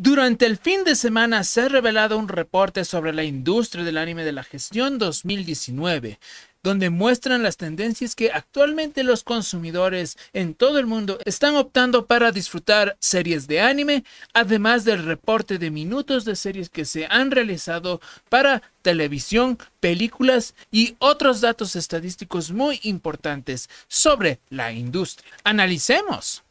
Durante el fin de semana se ha revelado un reporte sobre la industria del anime de la gestión 2019, donde muestran las tendencias que actualmente los consumidores en todo el mundo están optando para disfrutar series de anime, además del reporte de minutos de series que se han realizado para televisión, películas y otros datos estadísticos muy importantes sobre la industria. Analicemos.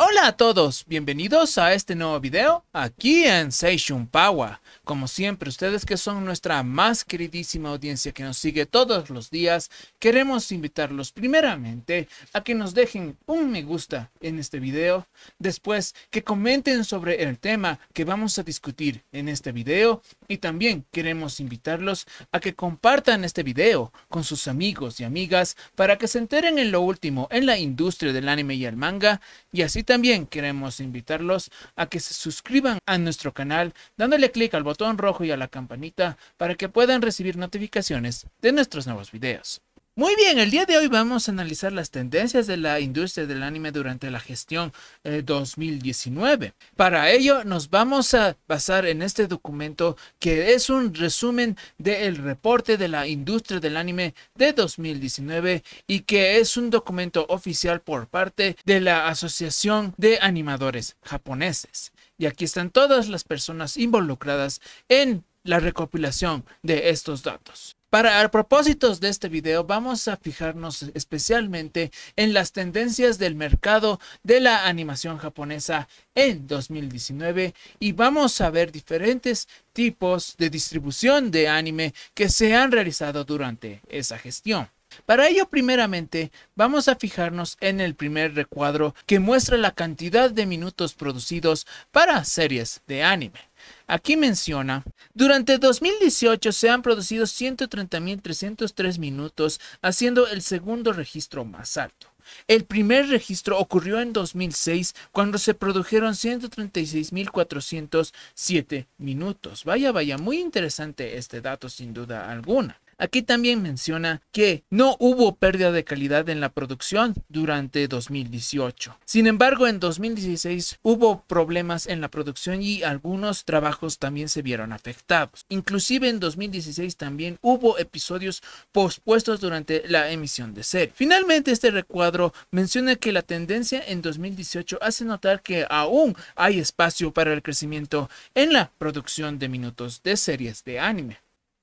Hola a todos, bienvenidos a este nuevo video aquí en Seishun Power. Como siempre, ustedes que son nuestra más queridísima audiencia que nos sigue todos los días, queremos invitarlos primeramente a que nos dejen un me gusta en este video, después que comenten sobre el tema que vamos a discutir en este video y también queremos invitarlos a que compartan este video con sus amigos y amigas para que se enteren en lo último en la industria del anime y el manga y así también queremos invitarlos a que se suscriban a nuestro canal dándole clic al botón rojo y a la campanita para que puedan recibir notificaciones de nuestros nuevos videos. Muy bien, el día de hoy vamos a analizar las tendencias de la industria del anime durante la gestión 2019. Eh, Para ello nos vamos a basar en este documento que es un resumen del reporte de la industria del anime de 2019 y que es un documento oficial por parte de la Asociación de Animadores Japoneses. Y aquí están todas las personas involucradas en la recopilación de estos datos. Para propósitos de este video, vamos a fijarnos especialmente en las tendencias del mercado de la animación japonesa en 2019 y vamos a ver diferentes tipos de distribución de anime que se han realizado durante esa gestión. Para ello, primeramente, vamos a fijarnos en el primer recuadro que muestra la cantidad de minutos producidos para series de anime. Aquí menciona, durante 2018 se han producido 130.303 minutos, haciendo el segundo registro más alto. El primer registro ocurrió en 2006 cuando se produjeron 136.407 minutos. Vaya, vaya, muy interesante este dato sin duda alguna. Aquí también menciona que no hubo pérdida de calidad en la producción durante 2018. Sin embargo, en 2016 hubo problemas en la producción y algunos trabajos también se vieron afectados. Inclusive en 2016 también hubo episodios pospuestos durante la emisión de serie. Finalmente, este recuadro menciona que la tendencia en 2018 hace notar que aún hay espacio para el crecimiento en la producción de minutos de series de anime.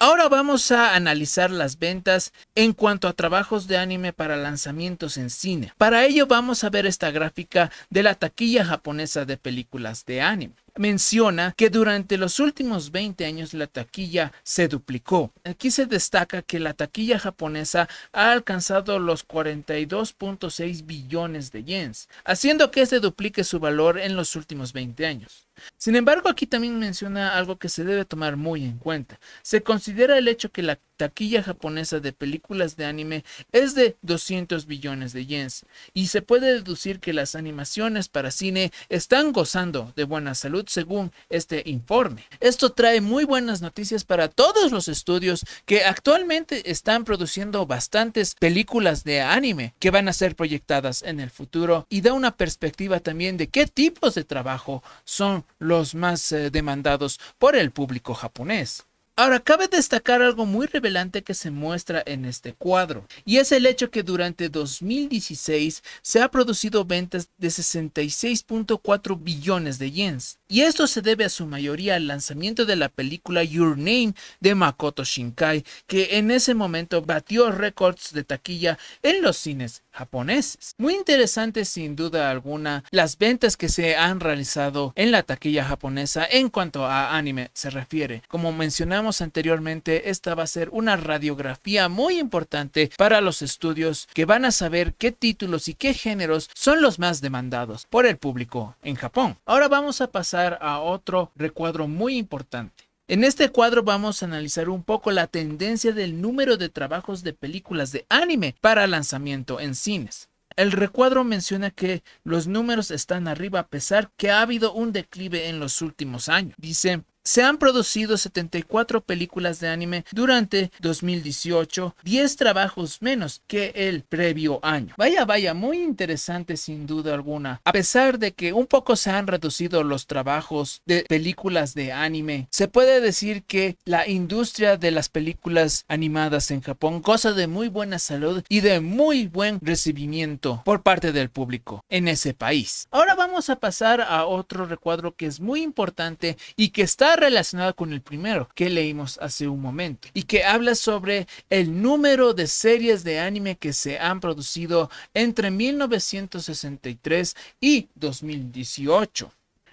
Ahora vamos a analizar las ventas en cuanto a trabajos de anime para lanzamientos en cine. Para ello vamos a ver esta gráfica de la taquilla japonesa de películas de anime. Menciona que durante los últimos 20 años la taquilla se duplicó. Aquí se destaca que la taquilla japonesa ha alcanzado los 42.6 billones de yens, haciendo que se duplique su valor en los últimos 20 años. Sin embargo, aquí también menciona algo que se debe tomar muy en cuenta. Se considera el hecho que la taquilla japonesa de películas de anime es de 200 billones de yens y se puede deducir que las animaciones para cine están gozando de buena salud según este informe. Esto trae muy buenas noticias para todos los estudios que actualmente están produciendo bastantes películas de anime que van a ser proyectadas en el futuro y da una perspectiva también de qué tipos de trabajo son los más eh, demandados por el público japonés. Ahora, cabe destacar algo muy revelante que se muestra en este cuadro, y es el hecho que durante 2016 se ha producido ventas de 66.4 billones de yens, y esto se debe a su mayoría al lanzamiento de la película Your Name de Makoto Shinkai, que en ese momento batió récords de taquilla en los cines japoneses. Muy interesante sin duda alguna las ventas que se han realizado en la taquilla japonesa en cuanto a anime se refiere. Como mencionamos, anteriormente, esta va a ser una radiografía muy importante para los estudios que van a saber qué títulos y qué géneros son los más demandados por el público en Japón. Ahora vamos a pasar a otro recuadro muy importante. En este cuadro vamos a analizar un poco la tendencia del número de trabajos de películas de anime para lanzamiento en cines. El recuadro menciona que los números están arriba a pesar que ha habido un declive en los últimos años. Dice, se han producido 74 películas de anime durante 2018, 10 trabajos menos que el previo año. Vaya, vaya, muy interesante sin duda alguna. A pesar de que un poco se han reducido los trabajos de películas de anime, se puede decir que la industria de las películas animadas en Japón goza de muy buena salud y de muy buen recibimiento por parte del público en ese país. Ahora vamos a pasar a otro recuadro que es muy importante y que está relacionada con el primero que leímos hace un momento y que habla sobre el número de series de anime que se han producido entre 1963 y 2018.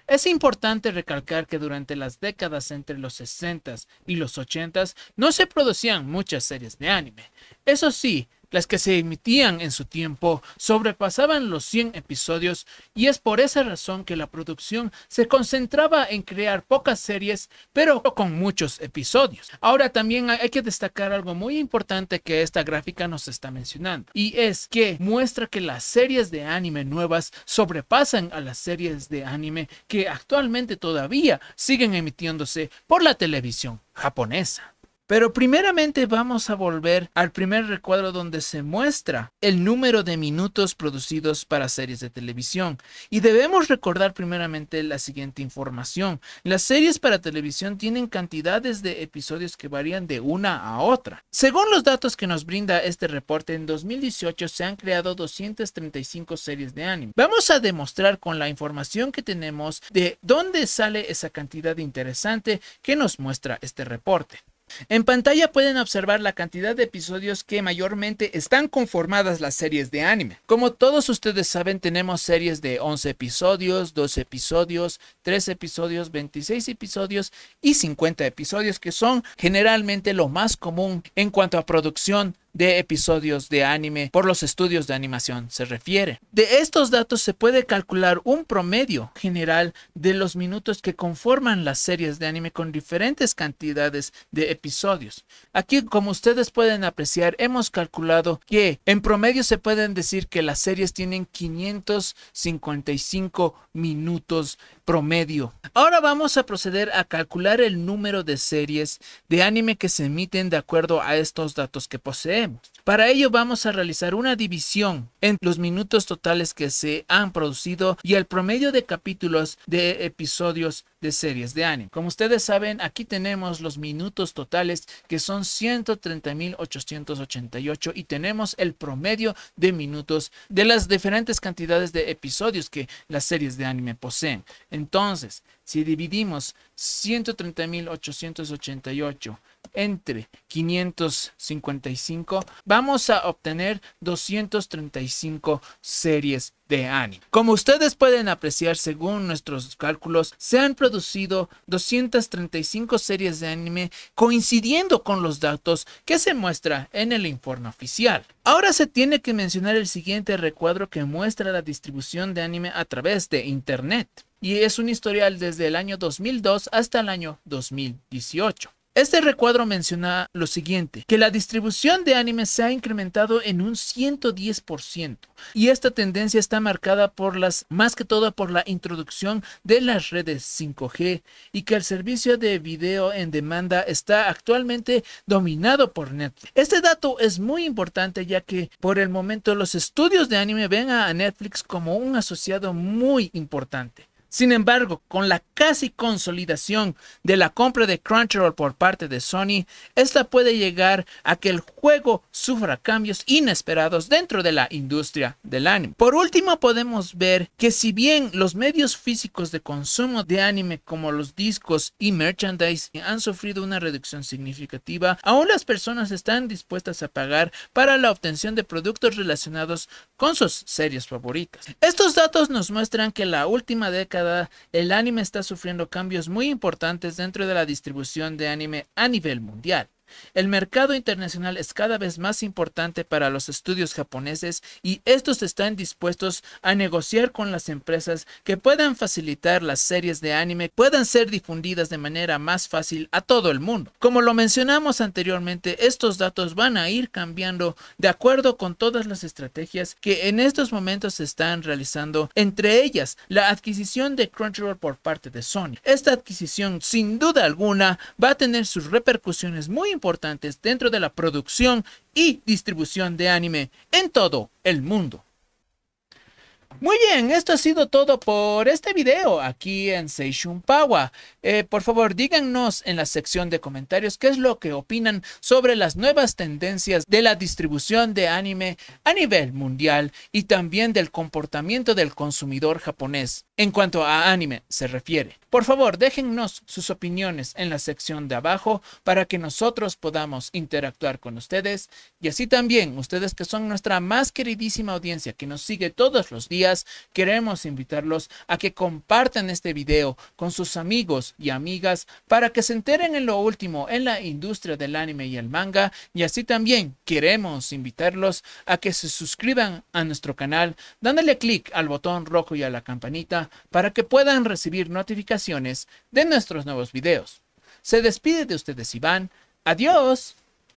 Es importante recalcar que durante las décadas entre los 60 y los 80 no se producían muchas series de anime. Eso sí, las que se emitían en su tiempo sobrepasaban los 100 episodios y es por esa razón que la producción se concentraba en crear pocas series, pero con muchos episodios. Ahora también hay que destacar algo muy importante que esta gráfica nos está mencionando, y es que muestra que las series de anime nuevas sobrepasan a las series de anime que actualmente todavía siguen emitiéndose por la televisión japonesa. Pero primeramente vamos a volver al primer recuadro donde se muestra el número de minutos producidos para series de televisión. Y debemos recordar primeramente la siguiente información. Las series para televisión tienen cantidades de episodios que varían de una a otra. Según los datos que nos brinda este reporte, en 2018 se han creado 235 series de anime. Vamos a demostrar con la información que tenemos de dónde sale esa cantidad interesante que nos muestra este reporte. En pantalla pueden observar la cantidad de episodios que mayormente están conformadas las series de anime. Como todos ustedes saben, tenemos series de 11 episodios, 12 episodios, 13 episodios, 26 episodios y 50 episodios, que son generalmente lo más común en cuanto a producción de episodios de anime por los estudios de animación se refiere. De estos datos se puede calcular un promedio general de los minutos que conforman las series de anime con diferentes cantidades de episodios. Aquí, como ustedes pueden apreciar, hemos calculado que en promedio se pueden decir que las series tienen 555 minutos promedio. Ahora vamos a proceder a calcular el número de series de anime que se emiten de acuerdo a estos datos que poseen para ello vamos a realizar una división en los minutos totales que se han producido y el promedio de capítulos de episodios de series de anime. Como ustedes saben, aquí tenemos los minutos totales que son 130.888 y tenemos el promedio de minutos de las diferentes cantidades de episodios que las series de anime poseen. Entonces, si dividimos 130.888 entre 555 vamos a obtener 235 series de anime. Como ustedes pueden apreciar según nuestros cálculos, se han producido 235 series de anime coincidiendo con los datos que se muestra en el informe oficial. Ahora se tiene que mencionar el siguiente recuadro que muestra la distribución de anime a través de internet y es un historial desde el año 2002 hasta el año 2018. Este recuadro menciona lo siguiente, que la distribución de anime se ha incrementado en un 110% y esta tendencia está marcada por las, más que todo por la introducción de las redes 5G y que el servicio de video en demanda está actualmente dominado por Netflix. Este dato es muy importante ya que por el momento los estudios de anime ven a Netflix como un asociado muy importante. Sin embargo, con la casi consolidación de la compra de Crunchyroll por parte de Sony, esta puede llegar a que el juego sufra cambios inesperados dentro de la industria del anime. Por último, podemos ver que si bien los medios físicos de consumo de anime como los discos y merchandise han sufrido una reducción significativa, aún las personas están dispuestas a pagar para la obtención de productos relacionados con sus series favoritas. Estos datos nos muestran que la última década el anime está sufriendo cambios muy importantes dentro de la distribución de anime a nivel mundial. El mercado internacional es cada vez más importante para los estudios japoneses y estos están dispuestos a negociar con las empresas que puedan facilitar las series de anime puedan ser difundidas de manera más fácil a todo el mundo. Como lo mencionamos anteriormente, estos datos van a ir cambiando de acuerdo con todas las estrategias que en estos momentos se están realizando, entre ellas la adquisición de Crunchyroll por parte de Sony. Esta adquisición sin duda alguna va a tener sus repercusiones muy importantes importantes dentro de la producción y distribución de anime en todo el mundo. Muy bien, esto ha sido todo por este video aquí en Seishun eh, por favor, díganos en la sección de comentarios qué es lo que opinan sobre las nuevas tendencias de la distribución de anime a nivel mundial y también del comportamiento del consumidor japonés en cuanto a anime se refiere. Por favor, déjennos sus opiniones en la sección de abajo para que nosotros podamos interactuar con ustedes y así también ustedes que son nuestra más queridísima audiencia que nos sigue todos los días, queremos invitarlos a que compartan este video con sus amigos y amigas para que se enteren en lo último en la industria del anime y el manga y así también queremos invitarlos a que se suscriban a nuestro canal dándole clic al botón rojo y a la campanita para que puedan recibir notificaciones de nuestros nuevos videos. Se despide de ustedes Iván. Adiós.